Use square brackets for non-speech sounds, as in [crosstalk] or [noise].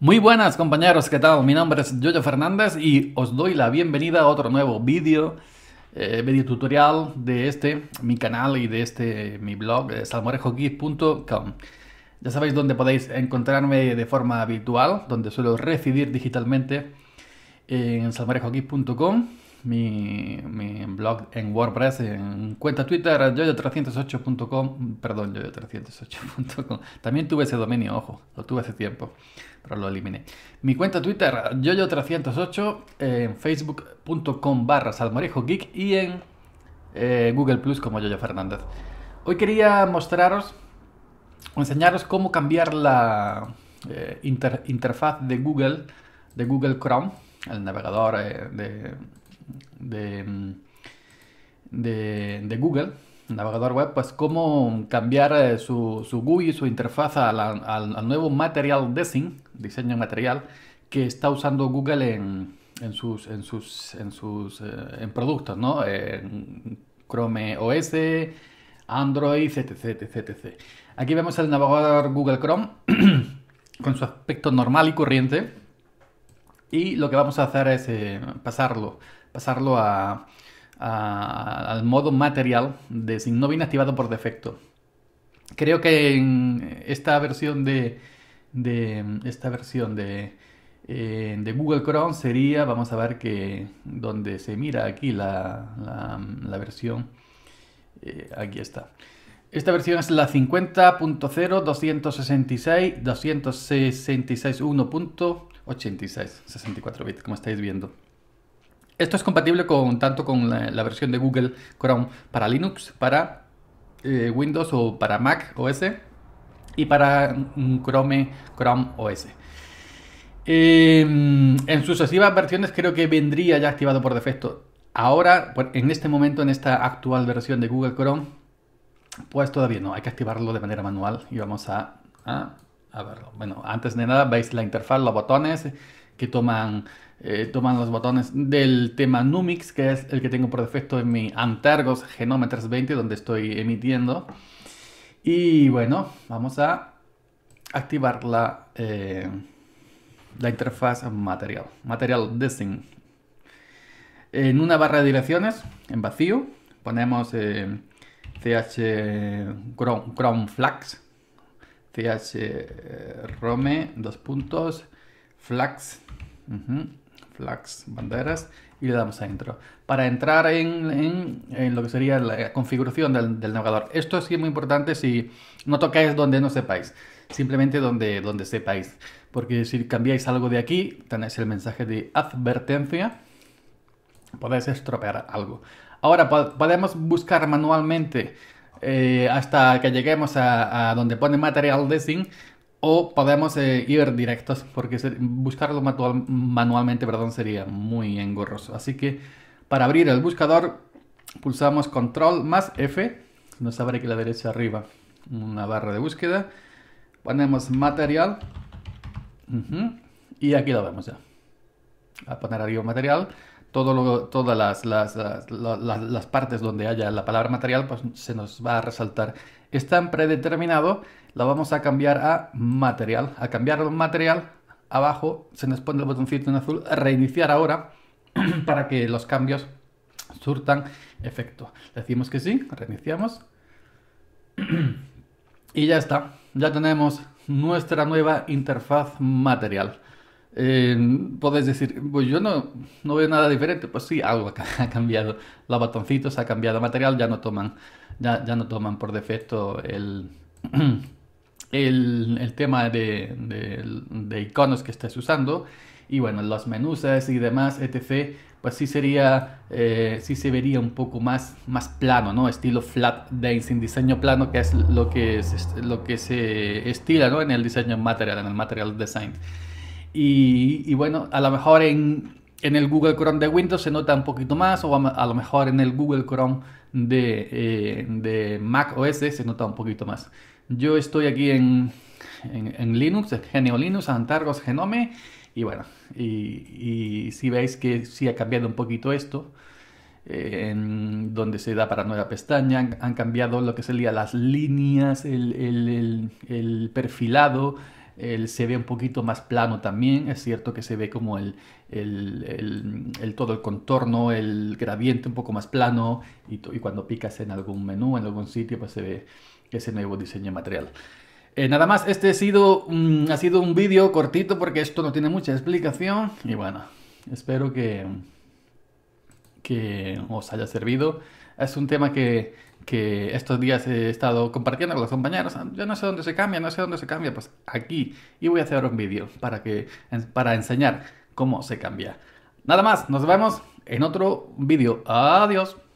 Muy buenas compañeros, ¿qué tal? Mi nombre es Jojo Fernández y os doy la bienvenida a otro nuevo vídeo, eh, video tutorial de este, mi canal y de este, mi blog, eh, Ya sabéis dónde podéis encontrarme de forma habitual, donde suelo residir digitalmente en salmorejogeek.com mi, mi, blog en WordPress, en cuenta Twitter, yoyo308.com, perdón, yoyo308.com. También tuve ese dominio, ojo, lo tuve hace tiempo, pero lo eliminé. Mi cuenta Twitter, yoyo308, en facebook.com barra salmorejo geek y en eh, Google Plus como yoyo Fernández. Hoy quería mostraros o enseñaros cómo cambiar la eh, interfaz de Google, de Google Chrome, el navegador eh, de de, de, Google, navegador web, pues cómo cambiar eh, su, su GUI, su interfaz al, nuevo Material Design, diseño material, que está usando Google en, en sus, en sus, en sus eh, en productos, ¿no? Chrome OS, Android, etc, etc, etc. Aquí vemos el navegador Google Chrome [clears throat] con su aspecto normal y corriente, y lo que vamos a hacer es eh, pasarlo, pasarlo a, al modo material de viene activado por defecto. Creo que en esta versión de, esta versión eh, de, Google Chrome sería, vamos a ver que donde se mira aquí la, versión, eh, aquí está. Esta versión es la 50.0 266 64 bits, como estáis viendo. Esto es compatible con tanto con la, versión de Google Chrome para Linux, para eh, Windows o para Mac OS y para mm, Chrome, Chrome OS. Em, en sucesivas versiones creo que vendría ya activado por defecto. Ahora, en este momento, en esta actual versión de Google Chrome, pues todavía no, hay que activarlo de manera manual y vamos a, a, verlo. Bueno, antes de nada veis la interfaz, los botones que toman, eh, toman los botones del tema Numix, que es el que tengo por defecto en mi Antargos Genometers 20, donde estoy emitiendo. Y bueno, vamos a activar la, eh, interfaz material, material design. En una barra de direcciones, en vacío, ponemos... Eh, CH chrome Flax, CH Rome, dos puntos, flags flags, banderas y le damos a intro. Para entrar en, en, lo que sería la configuración del, navegador. Esto es muy importante si no tocáis donde no sepáis, simplemente donde, donde sepáis. Porque si cambiáis algo de aquí, tenéis el mensaje de advertencia, podéis estropear algo. Ahora podemos buscar manualmente eh, hasta que lleguemos a, donde pone material de zinc o podemos eh, ir directos porque buscarlo manualmente perdón, sería muy engorroso. Así que para abrir el buscador pulsamos control más F, nos abre aquí la derecha arriba una barra de búsqueda, ponemos material y aquí lo vemos ya. A poner arriba material todas las, las, partes donde haya la palabra material, pues, se nos va a resaltar. Está predeterminado, la vamos a cambiar a material. A cambiar material, abajo se nos pone el botoncito en azul, reiniciar ahora, [clears throat] para que los cambios surtan efecto. Decimos que sí, reiniciamos. [clears throat] y ya está, ya tenemos nuestra nueva interfaz material eh, puedes decir, pues yo no, no veo nada diferente. Pues sí, algo ha [laughs] cambiado. Los botoncitos ha cambiado. Material ya no toman, ya, ya no toman por defecto el, [clears throat] el, tema de, iconos que estés usando. Y bueno, los menús y demás, etc. Pues sí sería, eh, sí se vería un poco más, más plano, ¿no? Estilo flat sin diseño plano, que es lo que, es, lo que se estila, En el diseño material, en el material design. Y, bueno, a lo mejor en, el Google Chrome de Windows se nota un poquito más, o a, lo mejor en el Google Chrome de, eh, Mac OS se nota un poquito más. Yo estoy aquí en, Linux, en Genio Linux, Antargos Genome, y bueno, y, si veis que sí ha cambiado un poquito esto, eh, donde se da para nueva pestaña, han, cambiado lo que serían las líneas, el, el perfilado, se ve un poquito más plano también, es cierto que se ve como el, todo el contorno, el gradiente un poco más plano y, cuando picas en algún menú, en algún sitio, pues se ve ese nuevo diseño material. Eh, nada más, este ha sido, ha sido un vídeo cortito porque esto no tiene mucha explicación y bueno, espero que que os haya servido. Es un tema que, estos días he estado compartiendo con los compañeros. Ah, yo no sé dónde se cambia, no sé dónde se cambia. Pues aquí. Y voy a hacer un vídeo para, para enseñar cómo se cambia. Nada más, nos vemos en otro vídeo. Adiós.